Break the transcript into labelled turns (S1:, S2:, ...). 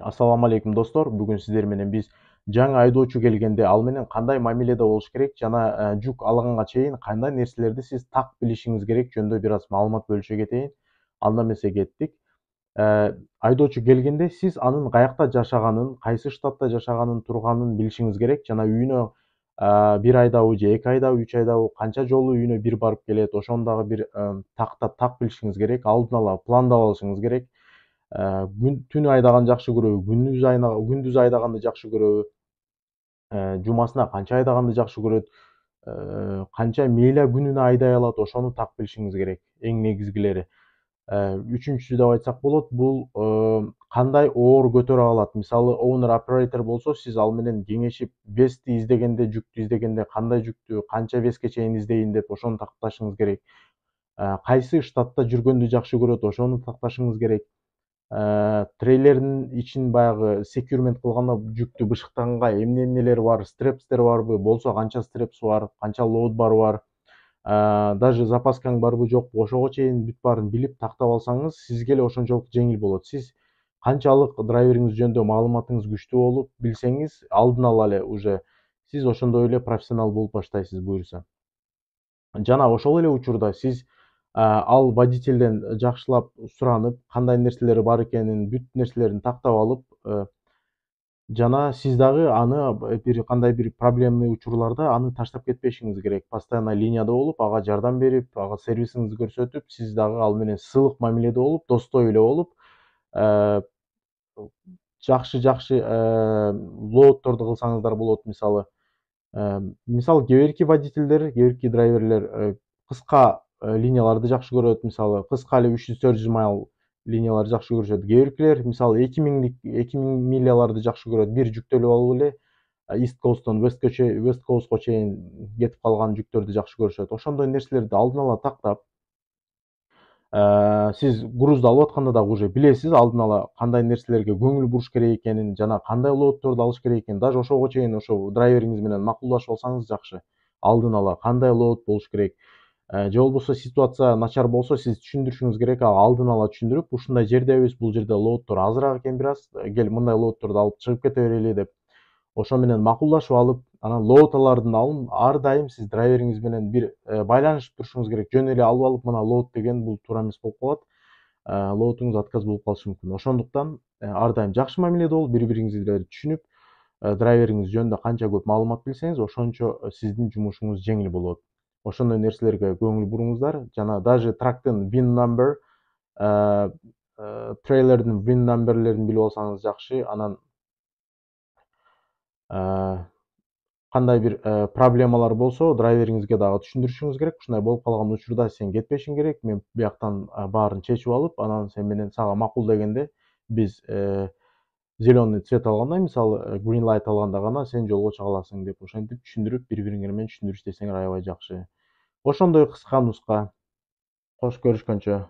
S1: алейкум достор бүгін сіздерменен біз жаңа айдоочу келгенде ал менен кандай мамиледе болуш керек жана ә, жүк алганга чейин кандай нерселерди сиз так билишиңиз керек жөнүндө бир аз маалымат бөлүшө кетейин анда эмесе кеттик ә, айдоочу келгенде сиз анын каякта жашаганын кайсы штатта жашаганын турганын билишиңиз керек жана үйүнө ә, бир айдабы же эки айдабы үч айдабы канча жолу үйүнө бир барып келет ошону дагы бир тактап так билишиңиз керек алдын ала пландап алышыңыз керек Э, түн айдағанды жақсы көрөбү күндүз күндүз айдаганды жакшы көрөбү э, жумасына канча айдаганды жакшы көрөт э, канча меля күнүнө айдай алат ошону так билишиңиз керек эң негизгилери үчүнчүсү деп айтсак болот бул кандай оор көтөрө алат мисалы оунер оператор болсо сиз ал менен кеңешип вести издегенде жүктү издегенде кандай жүктү канча веске чейин издейин деп ошону такташыңыз керек кайсы штатта жүргөндү жакшы көрөт ошону такташыңыз керек Э, трейлердин ичин баягы секюрмент кылганда жүктү бышыктаганга эмне эмнелер бар стрепстер барбы болсо канча стрепс бар канча лоуд бар бар э, даже запаскаң барбы жокпу ошого чейин бүт баарын билип тактап алсаңыз сизге эле ошончолук жеңил болот сиз канчалык драйвериңиз жөнүндө маалыматыңыз күчтүү болуп билсеңиз алдын ала эле уже сиз ошондой эле профессионал болуп баштайсыз буюрса жана ошол эле учурда сиз Э, ал водительден э, жақшылап сұранып қандай нәрселері бар екенін бүт нәрселерін тақтап алып ә, жана сиз дагы аны бир кандай бир проблемный учурларда аны таштап кетпешиңиз керек постоянно линияда болуп ага жардам беріп аға сервисиңизди көрсөтүп сиз дагы ал менен сыйлык мамиледе болуп достой эле болуп ә, жакшы жакшы ә, лоодторду кылсаңыздар болот мисалы мисалы кээ бирки водительдер кээ драйверлер кыска Э, линияларды жақсы көреді мысалы эле үч жүз төрт жүз майл линияларды жақсы көрүшөт кээ биркилер мисалы эки миңдик эки миң миляларды жакшы көрөт бир жүктөлүп алып эле ист коусттон вест коустко чейин кетип калган жүктөрдү жакшы көрүшөт ошондой нерселерди алдын ала тактап э, сиз грузду алып атканда дагы уже билесиз алдын ала кандай нерселерге көңүл буруш керек экенин жана кандай лоотторду алыш керек экенин даже ошого чейин ошо драйвериңиз менен макулдашып алсаңыз жакшы алдын ала кандай лоот болуш керек Э, же болбосо ситуация начар болсо сиз түшүндүрүшүңүз керек ал алдын ала түшүндүрүп ушундай жердебиз бул жерде лоттор азыраак экен бир аз кел э, мындай лоодторду алып чыгып кете берели деп ошо менен макулдашып алып анан лоталардын алын ар дайым сиз драйвериңиз менен бир э, байланышып турушуңуз керек жөн эле алып алып мына лот деген бул туура эмес болуп калат лотуңуз отказ болуп калышы мүмкүн ошондуктан ар дайым жакшы мамиледе болуп бири бириңизди түшүнүп драйвериңиз жөнүндө канча көп маалымат билсеңиз ошончо сиздин жумушуңуз жеңил болот ошондой нерселерге көңүл буруңуздар жана даже трактын вин number э, э, трейлердин вин номберлерин билип алсаңыз жакшы анан э, кандай бир проблемалар болсо драйвериңизге дагы түшүндүрүшүңүз керек ушундай болуп калган учурда сен кетпешиң керек мен бияктан баарын чечип алып анан сен менен сага макул дегенде биз зеленый цвет алганда мисалы э, green light алганда гана сен жолго чыга аласың деп ошентип түшүндүрүп бири бириңер менен түшүндүрүп иштесеңер аябай жакшы ошондой кыска нуска кош көрүшкөнчө